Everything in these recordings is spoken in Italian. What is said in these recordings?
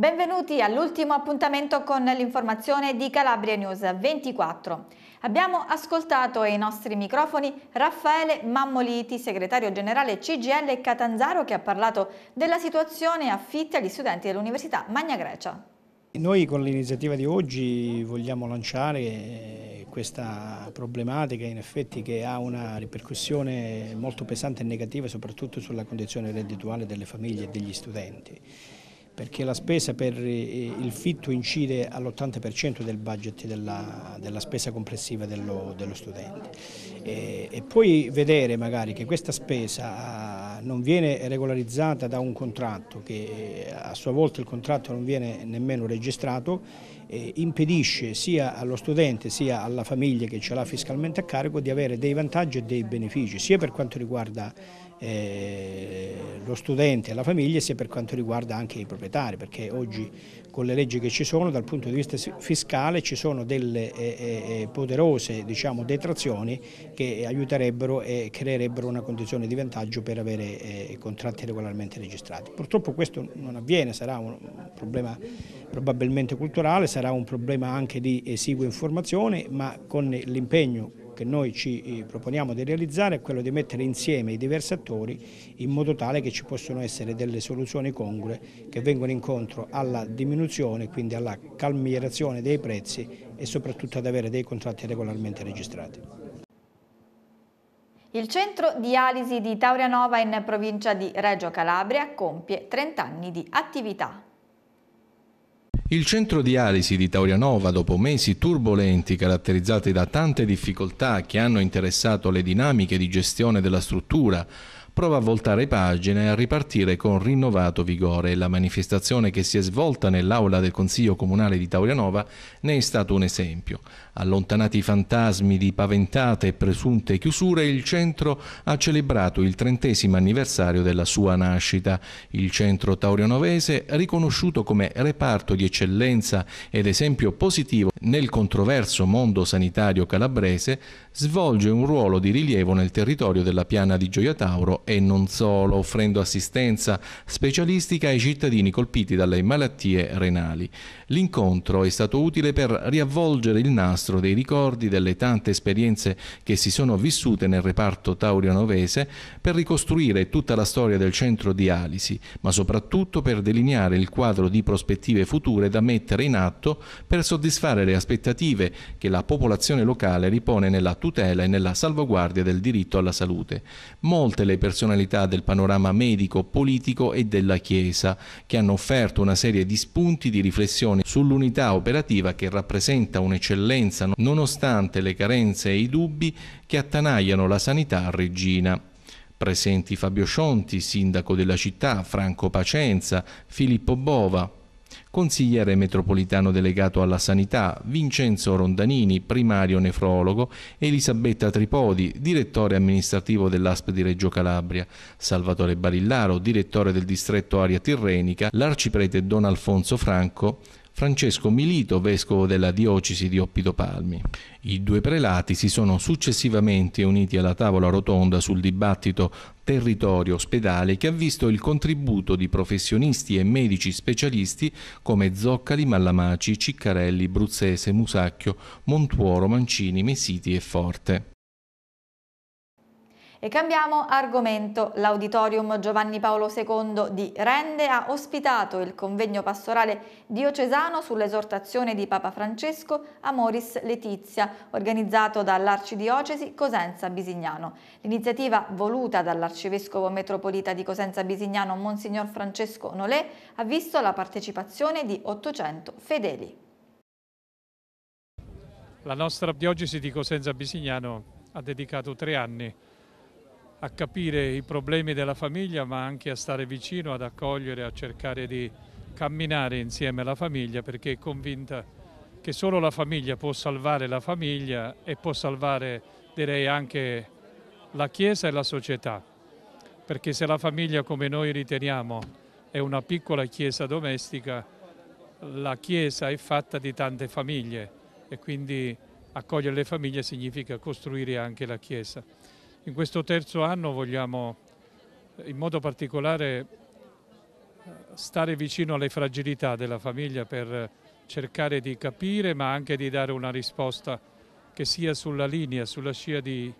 Benvenuti all'ultimo appuntamento con l'informazione di Calabria News 24. Abbiamo ascoltato ai nostri microfoni Raffaele Mammoliti, segretario generale CGL Catanzaro, che ha parlato della situazione affitti agli studenti dell'Università Magna Grecia. Noi con l'iniziativa di oggi vogliamo lanciare questa problematica in effetti che ha una ripercussione molto pesante e negativa soprattutto sulla condizione reddituale delle famiglie e degli studenti perché la spesa per eh, il fitto incide all'80% del budget della, della spesa complessiva dello, dello studente. E, e, poi vedere magari che questa spesa ah, non viene regolarizzata da un contratto, che eh, a sua volta il contratto non viene nemmeno registrato, eh, impedisce sia allo studente sia alla famiglia che ce l'ha fiscalmente a carico di avere dei vantaggi e dei benefici, sia per quanto riguarda eh, lo studente e la famiglia sia per quanto riguarda anche i proprietari perché oggi con le leggi che ci sono dal punto di vista fiscale ci sono delle eh, eh, eh, poderose diciamo, detrazioni che aiuterebbero e creerebbero una condizione di vantaggio per avere eh, contratti regolarmente registrati. Purtroppo questo non avviene, sarà un problema probabilmente culturale, sarà un problema anche di esigua informazione ma con l'impegno che noi ci eh, proponiamo di realizzare è quello di mettere insieme i diversi attori in modo tale che ci possano essere delle soluzioni congrue che vengono incontro alla diminuzione, quindi alla calmierazione dei prezzi e soprattutto ad avere dei contratti regolarmente registrati. Il centro dialisi di Taurianova in provincia di Reggio Calabria compie 30 anni di attività. Il centro dialisi di Taurianova, dopo mesi turbolenti caratterizzati da tante difficoltà che hanno interessato le dinamiche di gestione della struttura, prova a voltare pagina e a ripartire con rinnovato vigore. La manifestazione che si è svolta nell'aula del Consiglio Comunale di Taurianova ne è stato un esempio. Allontanati i fantasmi di paventate e presunte chiusure, il centro ha celebrato il trentesimo anniversario della sua nascita. Il centro taurianovese, riconosciuto come reparto di eccellenza ed esempio positivo nel controverso mondo sanitario calabrese, svolge un ruolo di rilievo nel territorio della piana di Gioia Tauro e non solo, offrendo assistenza specialistica ai cittadini colpiti dalle malattie renali. L'incontro è stato utile per riavvolgere il nastro dei ricordi delle tante esperienze che si sono vissute nel reparto taurianovese per ricostruire tutta la storia del centro dialisi, ma soprattutto per delineare il quadro di prospettive future da mettere in atto per soddisfare le le aspettative che la popolazione locale ripone nella tutela e nella salvaguardia del diritto alla salute. Molte le personalità del panorama medico, politico e della Chiesa che hanno offerto una serie di spunti di riflessione sull'unità operativa che rappresenta un'eccellenza nonostante le carenze e i dubbi che attanagliano la sanità Regina. Presenti Fabio Scionti, sindaco della città, Franco Pacenza, Filippo Bova, consigliere metropolitano delegato alla sanità, Vincenzo Rondanini, primario nefrologo, Elisabetta Tripodi, direttore amministrativo dell'ASP di Reggio Calabria, Salvatore Barillaro, direttore del distretto Aria Tirrenica, l'arciprete Don Alfonso Franco, Francesco Milito, vescovo della diocesi di Oppido Palmi. I due prelati si sono successivamente uniti alla tavola rotonda sul dibattito territorio ospedale che ha visto il contributo di professionisti e medici specialisti come Zoccali, Mallamaci, Ciccarelli, Bruzzese, Musacchio, Montuoro, Mancini, Mesiti e Forte. E cambiamo argomento. L'Auditorium Giovanni Paolo II di Rende ha ospitato il convegno pastorale diocesano sull'esortazione di Papa Francesco a Moris Letizia, organizzato dall'Arcidiocesi Cosenza-Bisignano. L'iniziativa voluta dall'Arcivescovo Metropolita di Cosenza-Bisignano Monsignor Francesco Nolè ha visto la partecipazione di 800 fedeli. La nostra diocesi di Cosenza-Bisignano ha dedicato tre anni a a capire i problemi della famiglia ma anche a stare vicino, ad accogliere, a cercare di camminare insieme alla famiglia perché è convinta che solo la famiglia può salvare la famiglia e può salvare direi anche la Chiesa e la società perché se la famiglia come noi riteniamo è una piccola Chiesa domestica la Chiesa è fatta di tante famiglie e quindi accogliere le famiglie significa costruire anche la Chiesa. In questo terzo anno vogliamo eh, in modo particolare eh, stare vicino alle fragilità della famiglia per eh, cercare di capire ma anche di dare una risposta che sia sulla linea, sulla scia di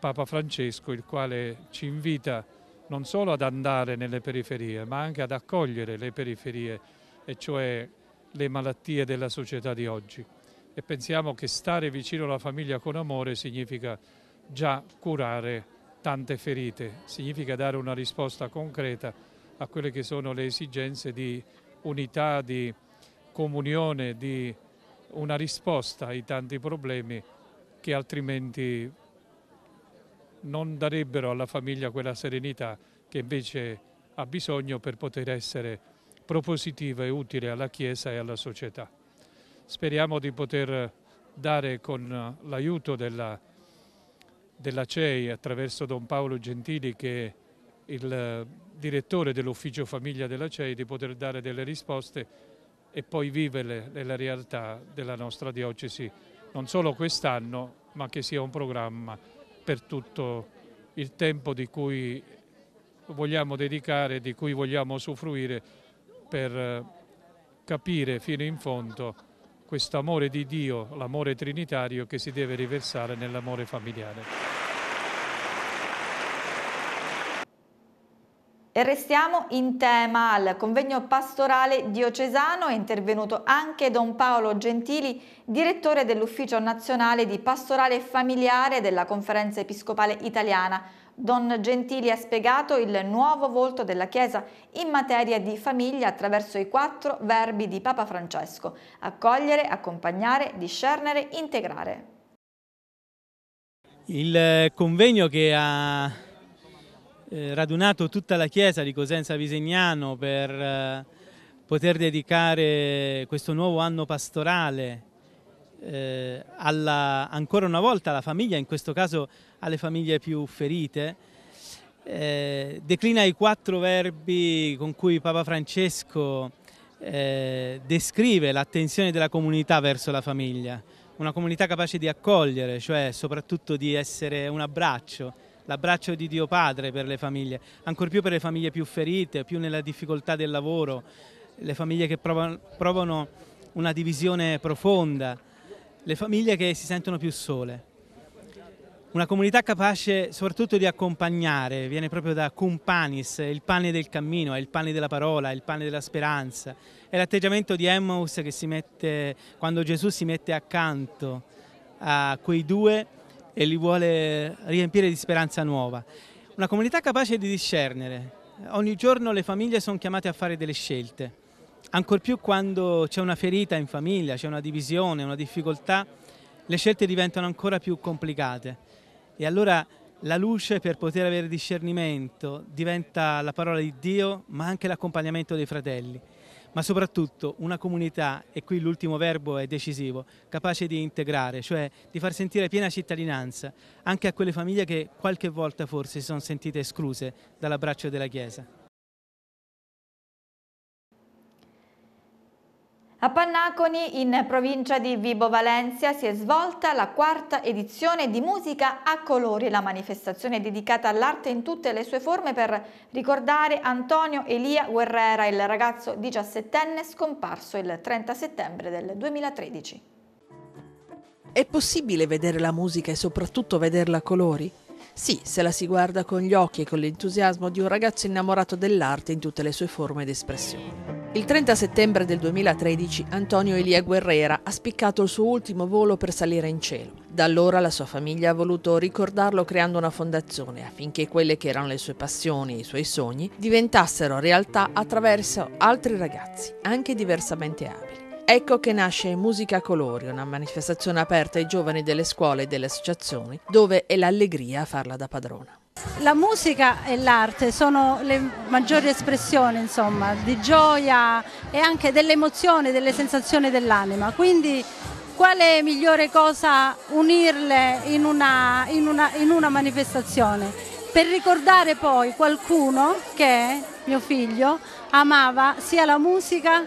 Papa Francesco il quale ci invita non solo ad andare nelle periferie ma anche ad accogliere le periferie e cioè le malattie della società di oggi e pensiamo che stare vicino alla famiglia con amore significa già curare tante ferite, significa dare una risposta concreta a quelle che sono le esigenze di unità, di comunione, di una risposta ai tanti problemi che altrimenti non darebbero alla famiglia quella serenità che invece ha bisogno per poter essere propositiva e utile alla Chiesa e alla società. Speriamo di poter dare con l'aiuto della Chiesa della CEI attraverso Don Paolo Gentili che è il eh, direttore dell'ufficio famiglia della CEI di poter dare delle risposte e poi vivere nella realtà della nostra diocesi, non solo quest'anno ma che sia un programma per tutto il tempo di cui vogliamo dedicare, di cui vogliamo usufruire per eh, capire fino in fondo questo amore di Dio, l'amore trinitario che si deve riversare nell'amore familiare. E restiamo in tema al convegno pastorale diocesano, è intervenuto anche Don Paolo Gentili, direttore dell'Ufficio Nazionale di Pastorale Familiare della Conferenza Episcopale Italiana. Don Gentili ha spiegato il nuovo volto della Chiesa in materia di famiglia attraverso i quattro verbi di Papa Francesco, accogliere, accompagnare, discernere, integrare. Il convegno che ha eh, radunato tutta la chiesa di Cosenza Visegnano per eh, poter dedicare questo nuovo anno pastorale eh, alla, ancora una volta alla famiglia, in questo caso alle famiglie più ferite, eh, declina i quattro verbi con cui Papa Francesco eh, descrive l'attenzione della comunità verso la famiglia, una comunità capace di accogliere, cioè soprattutto di essere un abbraccio, l'abbraccio di Dio Padre per le famiglie, ancor più per le famiglie più ferite, più nella difficoltà del lavoro, le famiglie che provano, una divisione profonda, le famiglie che si sentono più sole. Una comunità capace soprattutto di accompagnare, viene proprio da cum panis, il pane del cammino, è il pane della parola, è il pane della speranza, è l'atteggiamento di Emmaus che si mette, quando Gesù si mette accanto a quei due e li vuole riempire di speranza nuova. Una comunità capace di discernere. Ogni giorno le famiglie sono chiamate a fare delle scelte, ancor più quando c'è una ferita in famiglia, c'è una divisione, una difficoltà, le scelte diventano ancora più complicate. E allora la luce per poter avere discernimento diventa la parola di Dio, ma anche l'accompagnamento dei fratelli ma soprattutto una comunità, e qui l'ultimo verbo è decisivo, capace di integrare, cioè di far sentire piena cittadinanza anche a quelle famiglie che qualche volta forse si sono sentite escluse dall'abbraccio della Chiesa. A Pannaconi, in provincia di Vibo Valencia, si è svolta la quarta edizione di Musica a Colori, la manifestazione dedicata all'arte in tutte le sue forme per ricordare Antonio Elia Guerrera, il ragazzo 17enne scomparso il 30 settembre del 2013. È possibile vedere la musica e soprattutto vederla a colori? Sì, se la si guarda con gli occhi e con l'entusiasmo di un ragazzo innamorato dell'arte in tutte le sue forme ed espressioni. Il 30 settembre del 2013 Antonio Elia Guerrera ha spiccato il suo ultimo volo per salire in cielo. Da allora la sua famiglia ha voluto ricordarlo creando una fondazione affinché quelle che erano le sue passioni e i suoi sogni diventassero realtà attraverso altri ragazzi, anche diversamente abili. Ecco che nasce Musica Colori, una manifestazione aperta ai giovani delle scuole e delle associazioni, dove è l'allegria a farla da padrona. La musica e l'arte sono le maggiori espressioni insomma, di gioia e anche delle emozioni, delle sensazioni dell'anima, quindi quale migliore cosa unirle in una, in una, in una manifestazione per ricordare poi qualcuno che, mio figlio, amava sia la musica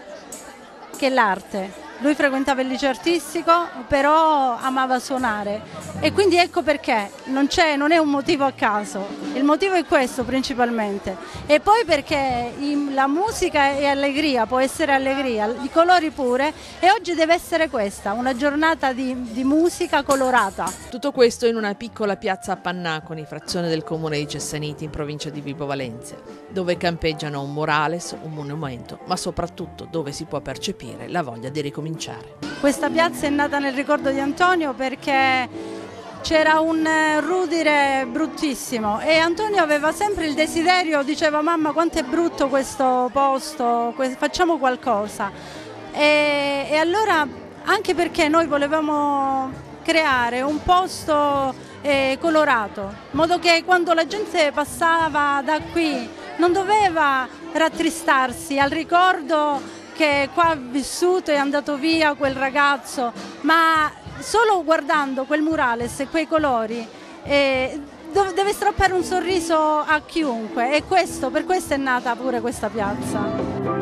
che l'arte lui frequentava il liceo artistico, però amava suonare e quindi ecco perché, non, non, è un motivo a caso, il motivo è questo principalmente e poi perché la musica è allegria, può essere allegria, i colori pure e oggi deve essere questa, una giornata di, di musica colorata. Tutto questo in una piccola piazza a Pannaconi, frazione del comune di Cessaniti in provincia di Vibo Valencia, dove campeggiano un morales un monumento, ma soprattutto dove si può percepire la voglia di ricominciare ricominciare. Questa piazza è nata nel ricordo di Antonio perché c'era un eh, rudire bruttissimo e Antonio aveva sempre il desiderio, diceva mamma quanto è brutto questo posto, facciamo qualcosa. E, e allora anche perché noi volevamo creare un posto eh, colorato, in modo che quando la gente passava da qui non doveva rattristarsi al ricordo che qua ha vissuto e è andato via quel ragazzo, ma solo guardando quel murales e quei colori eh, deve strappare un sorriso a chiunque e questo, per questo è nata pure questa piazza.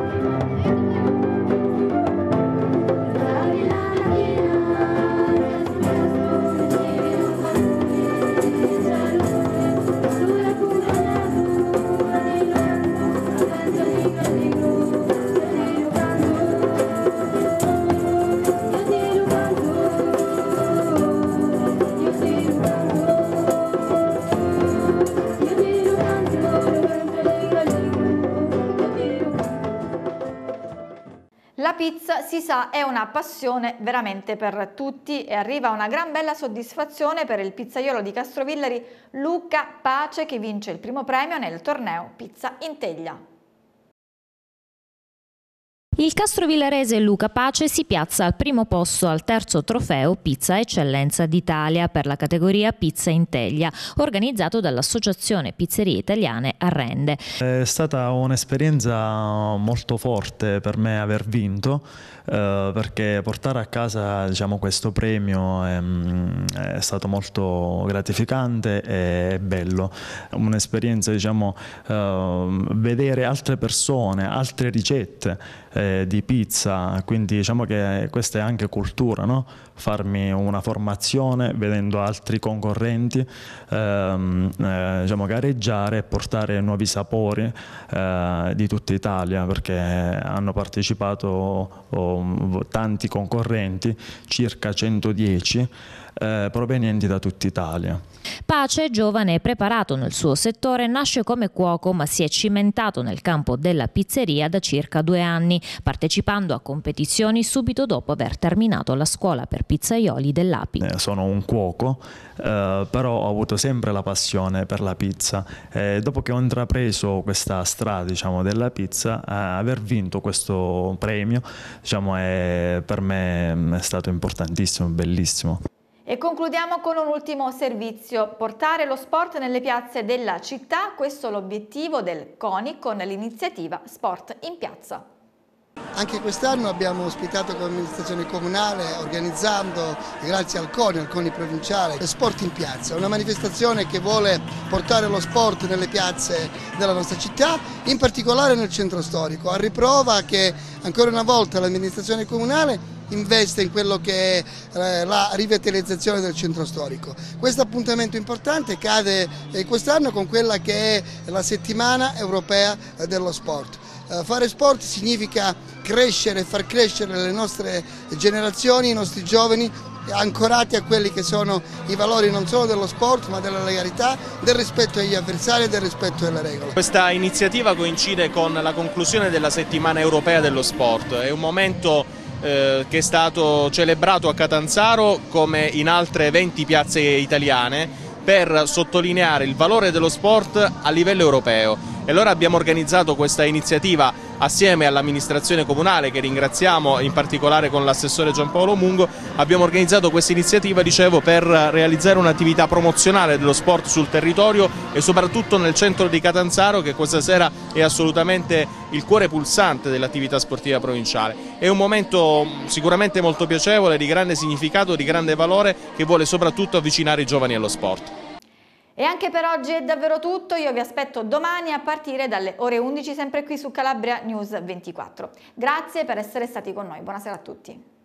Pisa è una passione veramente per tutti e arriva una gran bella soddisfazione per il pizzaiolo di Castrovillari Luca Pace che vince il primo premio nel torneo Pizza in Teglia. Il castrovillarese Luca Pace si piazza al primo posto al terzo trofeo Pizza Eccellenza d'Italia per la categoria Pizza in Teglia, organizzato dall'Associazione Pizzerie Italiane Arrende. È stata un'esperienza molto forte per me aver vinto, eh, perché portare a casa diciamo, questo premio è, ehm, è, stato molto gratificante e bello. Un'esperienza, diciamo, eh, vedere altre persone, altre ricette. Eh, di pizza, quindi diciamo che questa è anche cultura, no? farmi una formazione vedendo altri concorrenti ehm, eh, diciamo, gareggiare e portare nuovi sapori eh, di tutta Italia perché hanno partecipato oh, tanti concorrenti, circa 110 eh, provenienti da tutta Italia. Pace, giovane e preparato nel suo settore, nasce come cuoco ma si è cimentato nel campo della pizzeria da circa due anni, partecipando a competizioni subito dopo aver terminato la scuola per pizzaioli dell'API. Eh, sono un cuoco, eh, però ho avuto sempre la passione per la pizza. Eh, dopo che ho intrapreso questa strada diciamo, della pizza, eh, aver vinto questo premio diciamo, è, per me mm, è stato importantissimo, bellissimo. E concludiamo con un ultimo servizio, portare lo sport nelle piazze della città, questo è l'obiettivo del CONI con l'iniziativa Sport in Piazza. Anche quest'anno abbiamo ospitato con l'amministrazione comunale, organizzando, grazie al CONI, al CONI provinciale, Sport in piazza, una manifestazione che vuole portare lo sport nelle piazze della nostra città, in particolare nel centro storico, a riprova che ancora una volta l'amministrazione comunale investe in quello che è eh, la rivitalizzazione del centro storico. Questo appuntamento importante cade eh, quest'anno con quella che è la settimana europea eh, dello sport. Eh, fare sport significa crescere, far crescere le nostre generazioni, i nostri giovani ancorati a quelli che sono i valori non solo dello sport ma della legalità, del rispetto agli avversari e del rispetto alle regole. Questa iniziativa coincide con la conclusione della settimana europea dello sport, è un momento eh, che è stato celebrato a Catanzaro come in altre 20 piazze italiane per sottolineare il valore dello sport a livello europeo e allora abbiamo organizzato questa iniziativa assieme all'amministrazione comunale che ringraziamo in particolare con l'assessore Giampaolo Mungo, abbiamo organizzato questa iniziativa dicevo, per realizzare un'attività promozionale dello sport sul territorio e soprattutto nel centro di Catanzaro che questa sera è assolutamente il cuore pulsante dell'attività sportiva provinciale. È un momento sicuramente molto piacevole, di grande significato, di grande valore che vuole soprattutto avvicinare i giovani allo sport. E anche per oggi è davvero tutto, io vi aspetto domani a partire dalle ore 11 sempre qui su Calabria News 24. Grazie per essere stati con noi, buonasera a tutti.